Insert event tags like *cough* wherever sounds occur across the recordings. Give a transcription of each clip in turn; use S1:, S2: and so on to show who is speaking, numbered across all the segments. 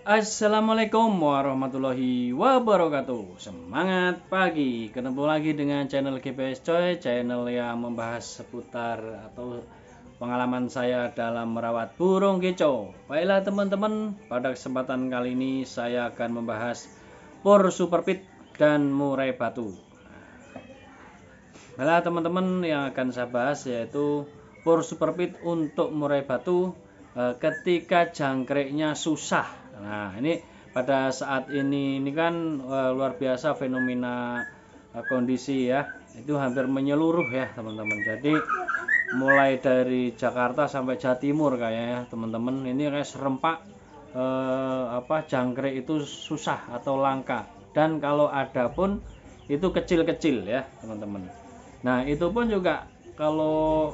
S1: Assalamualaikum warahmatullahi wabarakatuh Semangat pagi Ketemu lagi dengan channel GPS Coy Channel yang membahas seputar Atau pengalaman saya Dalam merawat burung kicau Baiklah teman-teman Pada kesempatan kali ini saya akan membahas Pur super pit dan murai batu Baiklah teman-teman yang akan saya bahas Yaitu Pur super pit untuk murai batu eh, Ketika jangkriknya susah Nah, ini pada saat ini ini kan eh, luar biasa fenomena eh, kondisi ya. Itu hampir menyeluruh ya, teman-teman. Jadi mulai dari Jakarta sampai Jawa Timur kayaknya, ya, teman-teman. Ini kayak serempak eh, apa jangkrik itu susah atau langka. Dan kalau ada pun itu kecil-kecil ya, teman-teman. Nah, itu pun juga kalau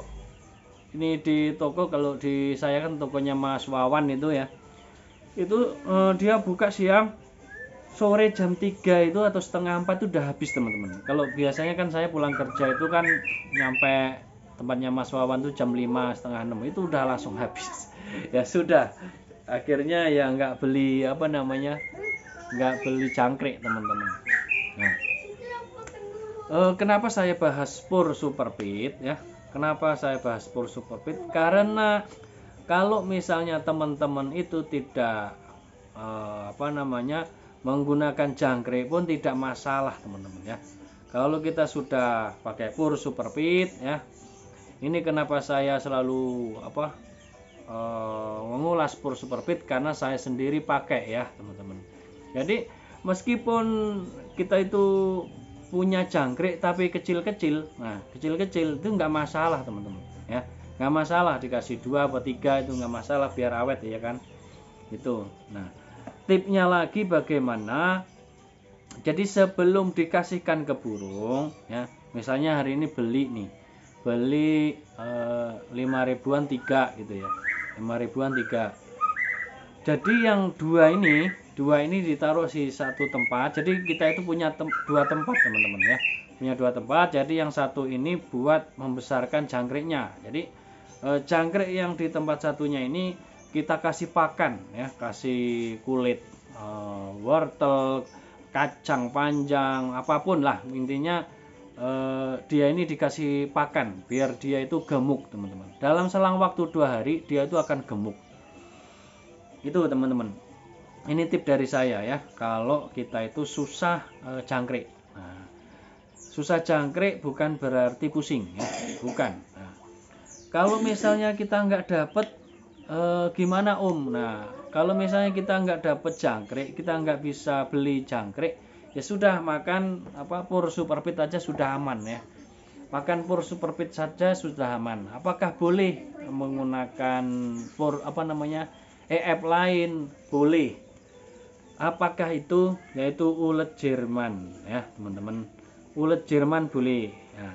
S1: ini di toko kalau di saya kan tokonya Mas Wawan itu ya itu uh, dia buka siang sore jam 3 itu atau setengah 4 itu udah habis teman-teman kalau biasanya kan saya pulang kerja itu kan nyampe tempatnya Mas Wawan tuh jam 5 setengah 6 itu udah langsung habis *laughs* ya sudah akhirnya ya nggak beli apa namanya nggak beli cangkrik teman-teman nah, e, kenapa saya bahas pur super pit ya kenapa saya bahas pur super pit karena kalau misalnya teman-teman itu tidak eh, apa namanya menggunakan jangkrik pun tidak masalah teman-teman ya kalau kita sudah pakai pur super pit ya ini kenapa saya selalu apa eh, mengulas pur super pit karena saya sendiri pakai ya teman-teman jadi meskipun kita itu punya jangkrik tapi kecil-kecil nah kecil-kecil itu nggak masalah teman-teman ya nggak masalah dikasih dua atau tiga itu nggak masalah biar awet ya kan itu nah tipnya lagi bagaimana jadi sebelum dikasihkan ke burung ya misalnya hari ini beli nih beli eh, lima 5 ribuan tiga gitu ya 5 ribuan tiga jadi yang dua ini dua ini ditaruh di satu tempat jadi kita itu punya tem dua tempat teman-teman ya punya dua tempat jadi yang satu ini buat membesarkan jangkriknya jadi e, eh, cangkrik yang di tempat satunya ini kita kasih pakan ya kasih kulit e, wortel kacang panjang apapun lah intinya e, dia ini dikasih pakan biar dia itu gemuk teman-teman dalam selang waktu dua hari dia itu akan gemuk itu teman-teman ini tip dari saya ya kalau kita itu susah e, cangkrik nah, susah cangkrik bukan berarti pusing ya bukan kalau misalnya kita nggak dapet eh, gimana om nah kalau misalnya kita nggak dapet jangkrik kita nggak bisa beli jangkrik ya sudah makan apa pur superfit aja sudah aman ya makan pur superfit saja sudah aman apakah boleh menggunakan pur apa namanya EF lain boleh apakah itu yaitu ulet Jerman ya teman-teman ulet Jerman boleh ya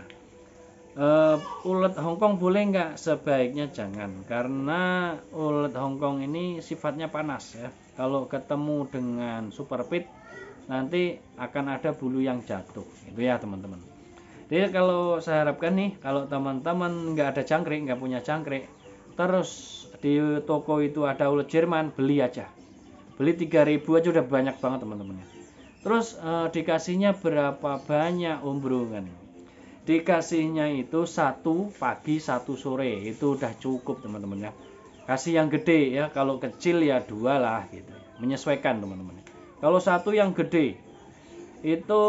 S1: uh, ulet Hongkong boleh nggak? Sebaiknya jangan karena ulet Hongkong ini sifatnya panas ya. Kalau ketemu dengan super pit nanti akan ada bulu yang jatuh. Itu ya teman-teman. Jadi kalau saya harapkan nih kalau teman-teman nggak ada jangkrik, nggak punya jangkrik, terus di toko itu ada ulet Jerman, beli aja. Beli 3000 aja udah banyak banget teman teman ya. Terus eh, dikasihnya berapa banyak ombrungan? dikasihnya itu satu pagi satu sore itu udah cukup teman-teman ya kasih yang gede ya kalau kecil ya dua lah gitu menyesuaikan teman-teman kalau satu yang gede itu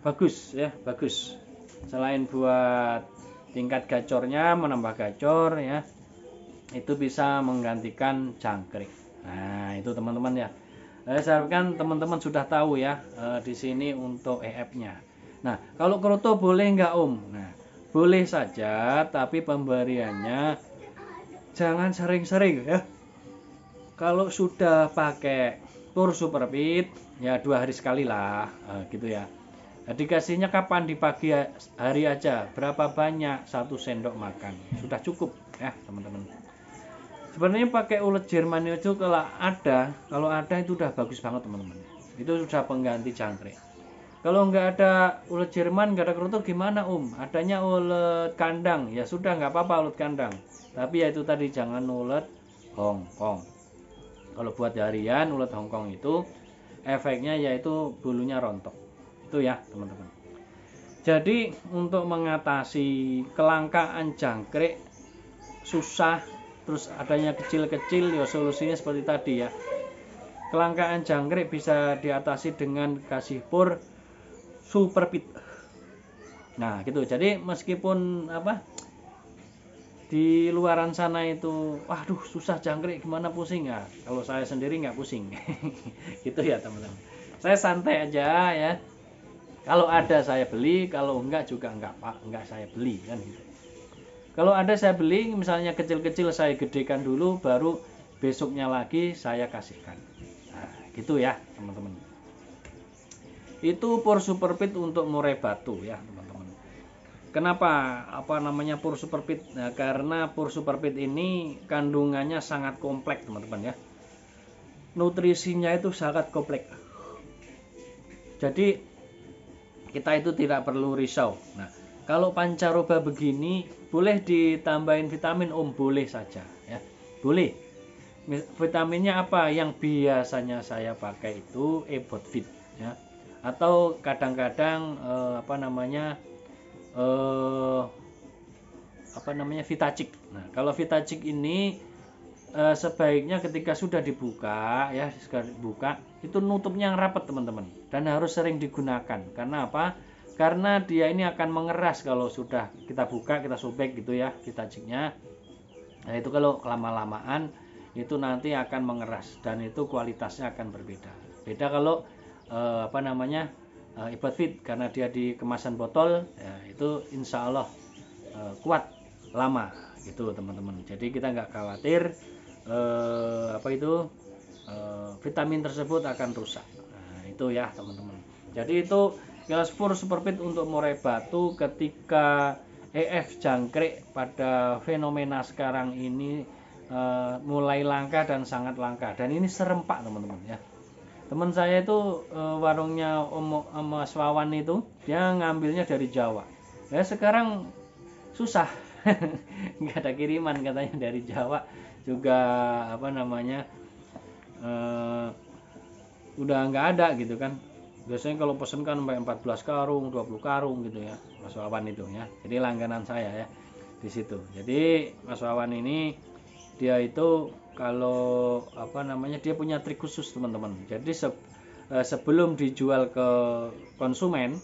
S1: bagus ya bagus selain buat tingkat gacornya menambah gacor ya itu bisa menggantikan jangkrik nah itu teman-teman ya saya harapkan teman-teman sudah tahu ya eh, di sini untuk EF nya Nah, kalau kroto boleh nggak Om? Nah, boleh saja, tapi pemberiannya jangan sering-sering ya. Kalau sudah pakai tur superfit, ya dua hari sekali lah, nah, gitu ya. Nah, dikasihnya kapan di pagi hari aja, berapa banyak satu sendok makan, sudah cukup ya teman-teman. Sebenarnya pakai ulet Jerman itu kalau ada, kalau ada itu udah bagus banget teman-teman. Itu sudah pengganti jangkrik kalau nggak ada ulat Jerman nggak ada kerutu gimana Om adanya ulat kandang ya sudah nggak apa-apa ulat kandang tapi ya itu tadi jangan ulat Hong Kong kalau buat harian ulat Hong Kong itu efeknya yaitu bulunya rontok itu ya teman-teman jadi untuk mengatasi kelangkaan jangkrik susah terus adanya kecil-kecil ya solusinya seperti tadi ya kelangkaan jangkrik bisa diatasi dengan kasih pur super fit nah gitu jadi meskipun apa di luaran sana itu waduh susah jangkrik gimana pusing ya kalau saya sendiri nggak pusing *laughs* gitu ya teman-teman saya santai aja ya kalau ada saya beli kalau enggak juga enggak pak enggak saya beli kan gitu. kalau ada saya beli misalnya kecil-kecil saya gedekan dulu baru besoknya lagi saya kasihkan nah, gitu ya teman-teman itu pur superfit untuk murai batu ya, teman-teman. Kenapa apa namanya pur superfit? Nah, karena pur superfit ini kandungannya sangat kompleks, teman-teman ya. Nutrisinya itu sangat kompleks. Jadi kita itu tidak perlu risau. Nah, kalau pancaroba begini boleh ditambahin vitamin om boleh saja ya. Boleh. Vitaminnya apa? Yang biasanya saya pakai itu Ebot Fit ya atau kadang-kadang uh, apa namanya uh, apa namanya vitacik. Nah, kalau vitacik ini uh, sebaiknya ketika sudah dibuka ya sekali dibuka itu nutupnya yang rapat teman-teman dan harus sering digunakan. Karena apa? Karena dia ini akan mengeras kalau sudah kita buka kita sobek gitu ya vitaciknya. Nah, itu kalau lama-lamaan itu nanti akan mengeras dan itu kualitasnya akan berbeda. Beda kalau uh, apa namanya uh, eh, ibat fit karena dia di kemasan botol ya, itu insya Allah uh, kuat lama gitu teman-teman jadi kita nggak khawatir uh, apa itu uh, vitamin tersebut akan rusak nah, itu ya teman-teman jadi itu super superfit untuk murai batu ketika EF jangkrik pada fenomena sekarang ini uh, mulai langka dan sangat langka dan ini serempak teman-teman ya teman saya itu eh, warungnya Om, Mas Wawan itu dia ngambilnya dari Jawa ya sekarang susah *laughs* nggak ada kiriman katanya dari Jawa juga apa namanya uh, udah nggak ada gitu kan biasanya kalau pesen kan sampai 14 karung 20 karung gitu ya Mas Wawan itu ya jadi langganan saya ya di situ jadi Mas Wawan ini dia itu kalau apa namanya dia punya trik khusus teman-teman jadi se eh, sebelum dijual ke konsumen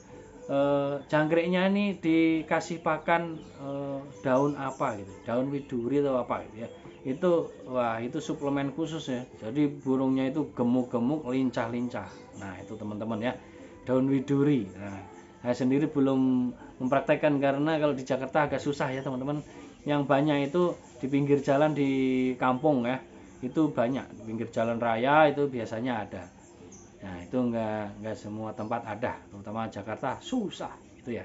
S1: eh, jangkriknya ini dikasih pakan eh, daun apa gitu daun widuri atau apa gitu ya itu wah itu suplemen khusus ya jadi burungnya itu gemuk-gemuk lincah-lincah nah itu teman-teman ya daun widuri nah saya sendiri belum mempraktekkan karena kalau di Jakarta agak susah ya teman-teman yang banyak itu di pinggir jalan di kampung ya itu banyak di pinggir jalan raya itu biasanya ada nah itu enggak nggak semua tempat ada terutama Jakarta susah itu ya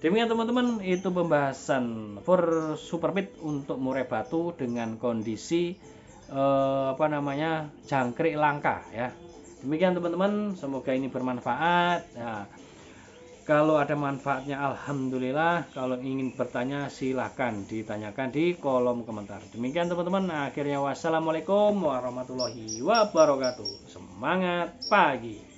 S1: demikian teman-teman itu pembahasan for superbit untuk murai batu dengan kondisi eh, apa namanya jangkrik langka ya demikian teman-teman semoga ini bermanfaat nah, kalau ada manfaatnya alhamdulillah, kalau ingin bertanya silahkan ditanyakan di kolom komentar. Demikian teman-teman, akhirnya wassalamualaikum warahmatullahi wabarakatuh. Semangat pagi.